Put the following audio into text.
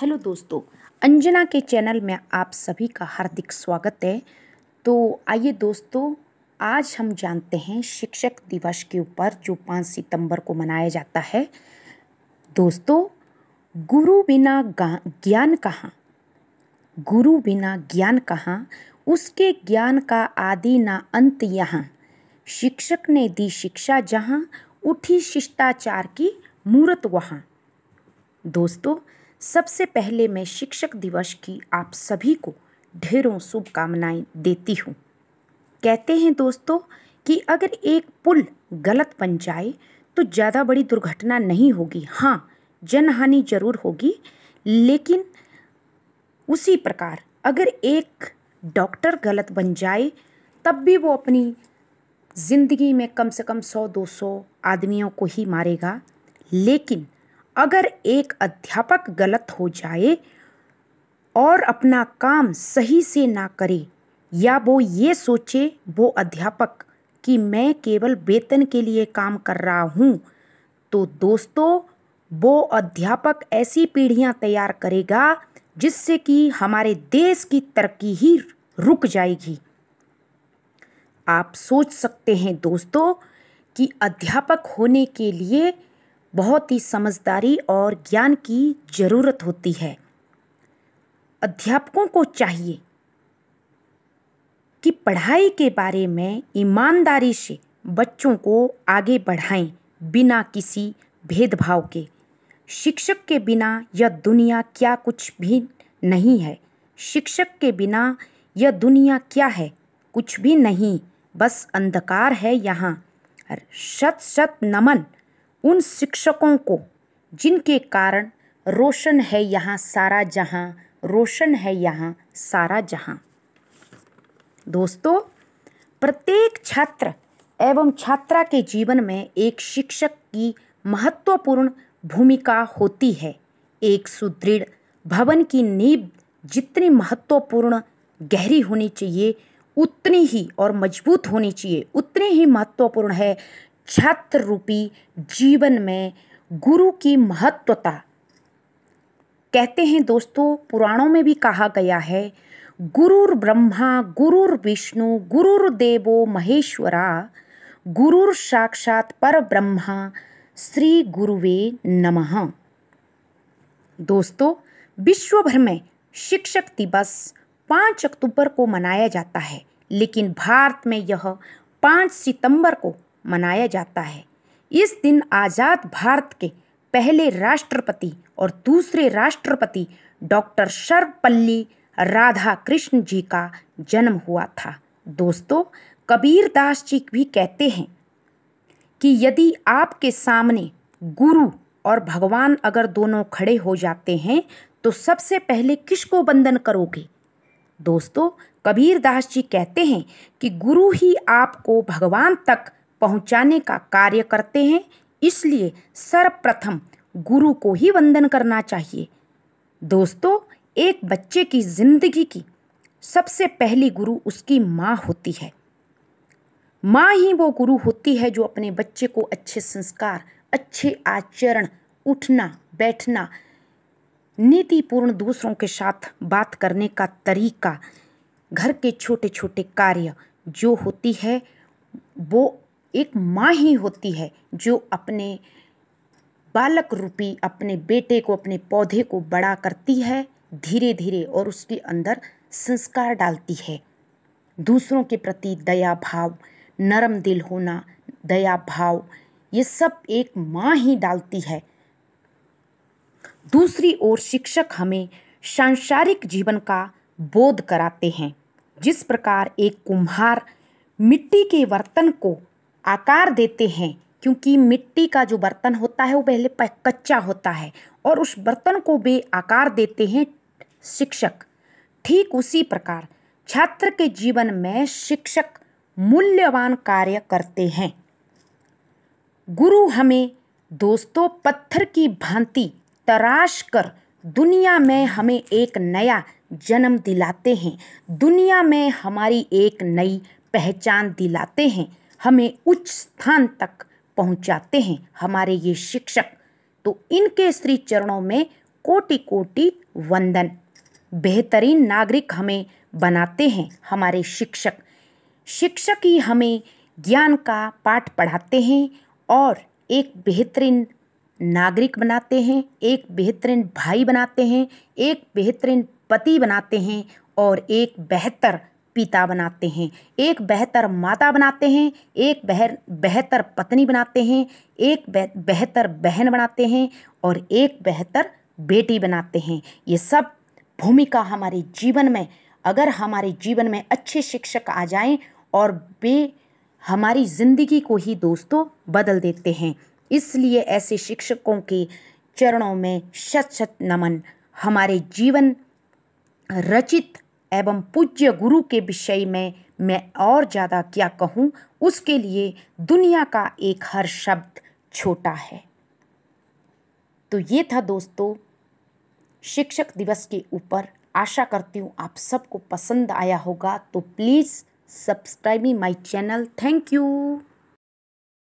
hello दोस्तों अंजना के channel में आप सभी का हार्दिक स्वागत है तो आइए दोस्तों आज हम जानते हैं शिक्षक दिवस के ऊपर जो पाँच सितंबर को मनाया जाता है दोस्तों गुरु बिना ज्ञान कहाँ गुरु बिना ज्ञान कहाँ उसके ज्ञान का आदि ना अंत यहाँ शिक्षक ने दी शिक्षा जहाँ उठी शिष्टाचार की मूर्त वहाँ दोस्तों सबसे पहले मैं शिक्षक दिवस की आप सभी को ढेरों शुभकामनाएं देती हूँ कहते हैं दोस्तों कि अगर एक पुल गलत बन जाए तो ज़्यादा बड़ी दुर्घटना नहीं होगी हाँ जनहानि जरूर होगी लेकिन उसी प्रकार अगर एक डॉक्टर गलत बन जाए तब भी वो अपनी ज़िंदगी में कम से कम सौ दो सौ आदमियों को ही मारेगा लेकिन अगर एक अध्यापक गलत हो जाए और अपना काम सही से ना करे या वो ये सोचे वो अध्यापक कि मैं केवल वेतन के लिए काम कर रहा हूँ तो दोस्तों वो अध्यापक ऐसी पीढ़ियाँ तैयार करेगा जिससे कि हमारे देश की तरक्की ही रुक जाएगी आप सोच सकते हैं दोस्तों कि अध्यापक होने के लिए बहुत ही समझदारी और ज्ञान की ज़रूरत होती है अध्यापकों को चाहिए कि पढ़ाई के बारे में ईमानदारी से बच्चों को आगे बढ़ाएं बिना किसी भेदभाव के शिक्षक के बिना यह दुनिया क्या कुछ भी नहीं है शिक्षक के बिना यह दुनिया क्या है कुछ भी नहीं बस अंधकार है यहाँ शत शत नमन उन शिक्षकों को जिनके कारण रोशन है यहाँ सारा जहाँ रोशन है यहाँ सारा जहाँ दोस्तों प्रत्येक छात्र एवं छात्रा के जीवन में एक शिक्षक की महत्वपूर्ण भूमिका होती है एक सुदृढ़ भवन की नींव जितनी महत्वपूर्ण गहरी होनी चाहिए उतनी ही और मजबूत होनी चाहिए उतनी ही महत्वपूर्ण है छात्र रूपी जीवन में गुरु की महत्वता कहते हैं दोस्तों पुराणों में भी कहा गया है गुरुर् ब्रह्मा गुरुर विष्णु गुरुर देवो महेश्वरा गुरुर साक्षात पर ब्रह्मा श्री गुरुवे नमः दोस्तों विश्व भर में शिक्षक दिवस पाँच अक्टूबर को मनाया जाता है लेकिन भारत में यह पाँच सितंबर को मनाया जाता है इस दिन आज़ाद भारत के पहले राष्ट्रपति और दूसरे राष्ट्रपति डॉक्टर सर्वपल्ली राधा कृष्ण जी का जन्म हुआ था दोस्तों कबीरदास जी भी कहते हैं कि यदि आपके सामने गुरु और भगवान अगर दोनों खड़े हो जाते हैं तो सबसे पहले किसको बंदन करोगे दोस्तों कबीरदास जी कहते हैं कि गुरु ही आपको भगवान तक पहुंचाने का कार्य करते हैं इसलिए सर्वप्रथम गुरु को ही वंदन करना चाहिए दोस्तों एक बच्चे की जिंदगी की सबसे पहली गुरु उसकी माँ होती है माँ ही वो गुरु होती है जो अपने बच्चे को अच्छे संस्कार अच्छे आचरण उठना बैठना नीतिपूर्ण दूसरों के साथ बात करने का तरीका घर के छोटे छोटे कार्य जो होती है वो एक माँ ही होती है जो अपने बालक रूपी अपने बेटे को अपने पौधे को बड़ा करती है धीरे धीरे और उसके अंदर संस्कार डालती है दूसरों के प्रति दया भाव नरम दिल होना दया भाव ये सब एक माँ ही डालती है दूसरी ओर शिक्षक हमें सांसारिक जीवन का बोध कराते हैं जिस प्रकार एक कुम्हार मिट्टी के बर्तन को आकार देते हैं क्योंकि मिट्टी का जो बर्तन होता है वो पहले कच्चा होता है और उस बर्तन को भी आकार देते हैं शिक्षक ठीक उसी प्रकार छात्र के जीवन में शिक्षक मूल्यवान कार्य करते हैं गुरु हमें दोस्तों पत्थर की भांति तराश कर दुनिया में हमें एक नया जन्म दिलाते हैं दुनिया में हमारी एक नई पहचान दिलाते हैं हमें उच्च स्थान तक पहुंचाते हैं हमारे ये शिक्षक तो इनके श्री चरणों में कोटि कोटि वंदन बेहतरीन नागरिक हमें बनाते हैं हमारे शिक्षक शिक्षक ही हमें ज्ञान का पाठ पढ़ाते हैं और एक बेहतरीन नागरिक बनाते हैं एक बेहतरीन भाई बनाते हैं एक बेहतरीन पति बनाते हैं और एक बेहतर पिता बनाते हैं एक बेहतर माता बनाते हैं एक बहर बेहतर पत्नी बनाते हैं एक बेहतर बहन बनाते हैं और एक बेहतर बेटी बनाते हैं ये सब भूमिका हमारे जीवन में अगर हमारे जीवन में अच्छे शिक्षक आ जाएं और वे हमारी ज़िंदगी को ही दोस्तों बदल देते हैं इसलिए ऐसे शिक्षकों के चरणों में शत शत नमन हमारे जीवन रचित एवं पूज्य गुरु के विषय में मैं और ज़्यादा क्या कहूँ उसके लिए दुनिया का एक हर शब्द छोटा है तो ये था दोस्तों शिक्षक दिवस के ऊपर आशा करती हूँ आप सबको पसंद आया होगा तो please subscribe my channel thank you